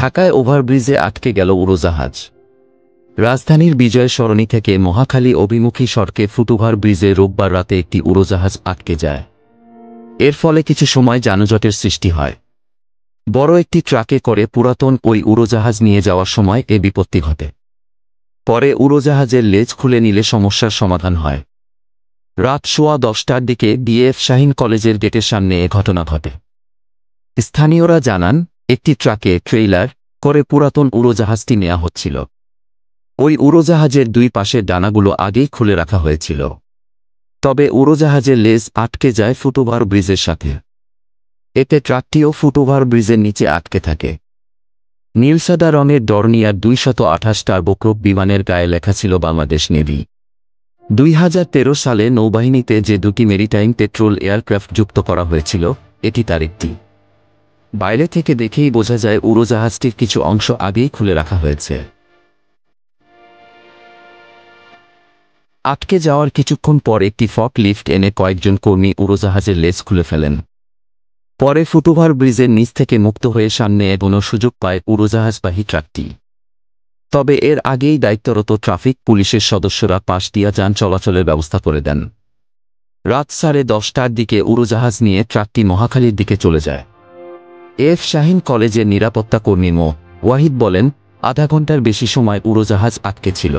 ঢাকায় ওভারব্রিজে আটকে গেল উড়োজাহাজ রাজধানীর বিজয় সরণি থেকে মহাখালী অভিমুখী সড়কে ফুটওভার ব্রিজে রোববার রাতে একটি উড়োজাহাজ আটকে যায় এর ফলে কিছু সময় যানজটের সৃষ্টি হয় বড় একটি ট্রাকে করে পুরাতন ওই উড়োজাহাজ নিয়ে যাওয়ার সময় এ বিপত্তি ঘটে পরে উড়োজাহাজের লেজ খুলে নিলে সমস্যার সমাধান হয় রাত সোয়া দশটার দিকে ডিএফ শাহিন কলেজের গেটের সামনে এ ঘটনা ঘটে স্থানীয়রা জানান একটি ট্রাকে ট্রেইলার করে পুরাতন উড়োজাহাজটি নেওয়া হচ্ছিল ওই উড়োজাহাজের দুই পাশে ডানাগুলো আগেই খুলে রাখা হয়েছিল তবে উড়োজাহাজের লেজ আটকে যায় ফুটোভার ব্রিজের সাথে এতে ট্রাকটিও ফুটোভার ব্রিজের নিচে আটকে থাকে নীলসাদা রঙের ডর্নিয়ার দুইশত আঠাশটা টার্বোক্রোপ বিমানের গায়ে লেখা ছিল বাংলাদেশ নেভি দুই সালে নৌবাহিনীতে যে দুটি মেরিটাইম পেট্রোল এয়ারক্রাফট যুক্ত করা হয়েছিল এটি তার একটি বাইরে থেকে দেখেই বোঝা যায় উড়োজাহাজটির কিছু অংশ আগেই খুলে রাখা হয়েছে আটকে যাওয়ার কিছুক্ষণ পর একটি ফক লিফট এনে কয়েকজন কর্মী উড়োজাহাজের লেস খুলে ফেলেন পরে ফুটওভার ব্রিজের নিচ থেকে মুক্ত হয়ে সামনে এগোনোর সুযোগ পায় উড়োজাহাজবাহী ট্রাকটি তবে এর আগেই দায়িত্বরত ট্রাফিক পুলিশের সদস্যরা পাশ দিয়া যান চলাচলের ব্যবস্থা করে দেন রাত সাড়ে দশটার দিকে উড়োজাহাজ নিয়ে ট্রাকটি মহাখালীর দিকে চলে যায় এফ শাহিন কলেজের নিরাপত্তা কর্মী মো ওয়াহিদ বলেন আধা ঘন্টার বেশি সময় উড়োজাহাজ আটকে ছিল